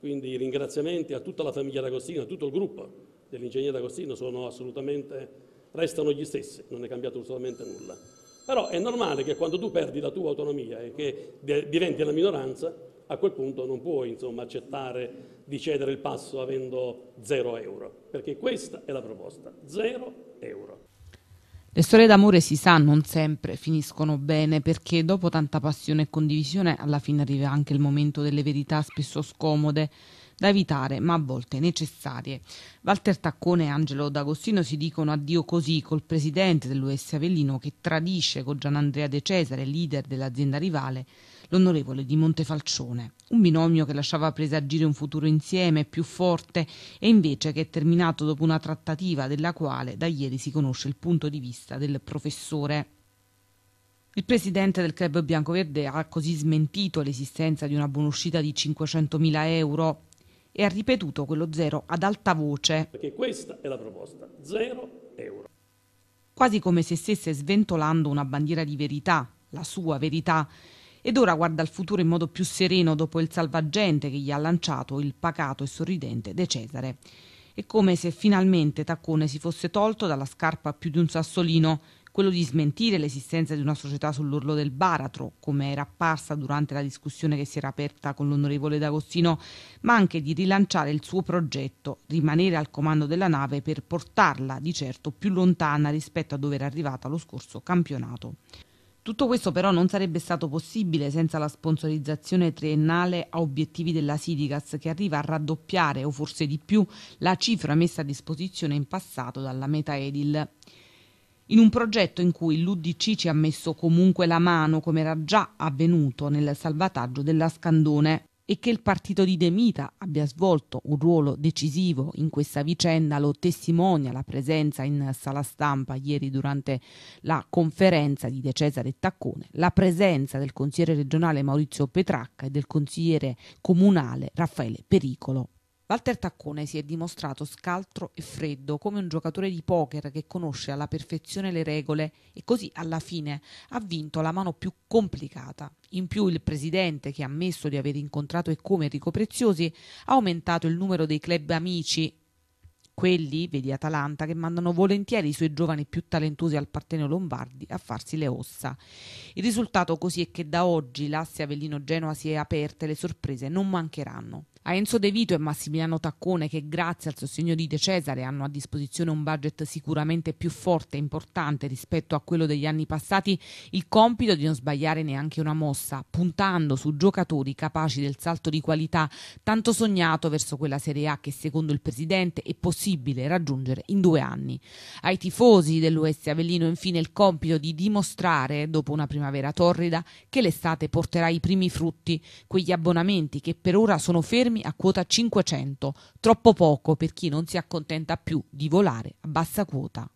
Quindi ringraziamenti a tutta la famiglia D'Agostino, a tutto il gruppo dell'ingegnere D'Agostino, sono assolutamente, restano gli stessi, non è cambiato assolutamente nulla. Però è normale che quando tu perdi la tua autonomia e che diventi la minoranza, a quel punto non puoi insomma, accettare di cedere il passo avendo zero euro, perché questa è la proposta, zero euro. Le storie d'amore si sa non sempre finiscono bene perché dopo tanta passione e condivisione alla fine arriva anche il momento delle verità spesso scomode da evitare ma a volte necessarie. Walter Taccone e Angelo D'Agostino si dicono addio così col presidente dell'US Avellino che tradisce con Gian Andrea De Cesare, leader dell'azienda rivale, l'onorevole di Montefalcione, un binomio che lasciava presagire un futuro insieme più forte e invece che è terminato dopo una trattativa della quale da ieri si conosce il punto di vista del professore. Il presidente del club biancoverde ha così smentito l'esistenza di una buona uscita di 500.000 euro e ha ripetuto quello zero ad alta voce. Perché questa è la proposta, zero euro. Quasi come se stesse sventolando una bandiera di verità, la sua verità, ed ora guarda al futuro in modo più sereno dopo il salvagente che gli ha lanciato il pacato e sorridente De Cesare. È come se finalmente Taccone si fosse tolto dalla scarpa più di un sassolino, quello di smentire l'esistenza di una società sull'orlo del baratro, come era apparsa durante la discussione che si era aperta con l'onorevole D'Agostino, ma anche di rilanciare il suo progetto, rimanere al comando della nave per portarla di certo più lontana rispetto a dove era arrivata lo scorso campionato. Tutto questo però non sarebbe stato possibile senza la sponsorizzazione triennale a obiettivi della Sidigas che arriva a raddoppiare o forse di più la cifra messa a disposizione in passato dalla Meta Edil. In un progetto in cui l'UDC ci ha messo comunque la mano, come era già avvenuto nel salvataggio della Scandone e che il partito di Demita abbia svolto un ruolo decisivo in questa vicenda lo testimonia la presenza in sala stampa ieri durante la conferenza di De Cesare Taccone, la presenza del consigliere regionale Maurizio Petracca e del consigliere comunale Raffaele Pericolo. Walter Taccone si è dimostrato scaltro e freddo, come un giocatore di poker che conosce alla perfezione le regole e così alla fine ha vinto la mano più complicata. In più il presidente, che ha ammesso di aver incontrato e come Enrico Preziosi, ha aumentato il numero dei club amici quelli, vedi Atalanta, che mandano volentieri i suoi giovani più talentuosi al Partenio Lombardi a farsi le ossa. Il risultato così è che da oggi l'asse Avellino-Genoa si è aperta e le sorprese non mancheranno. A Enzo De Vito e Massimiliano Taccone, che grazie al sostegno di De Cesare hanno a disposizione un budget sicuramente più forte e importante rispetto a quello degli anni passati, il compito di non sbagliare neanche una mossa, puntando su giocatori capaci del salto di qualità tanto sognato verso quella Serie A che secondo il presidente è possibile raggiungere in due anni. Ai tifosi dell'US Avellino infine il compito di dimostrare, dopo una primavera torrida, che l'estate porterà i primi frutti, quegli abbonamenti che per ora sono fermi fermi a quota 500, troppo poco per chi non si accontenta più di volare a bassa quota.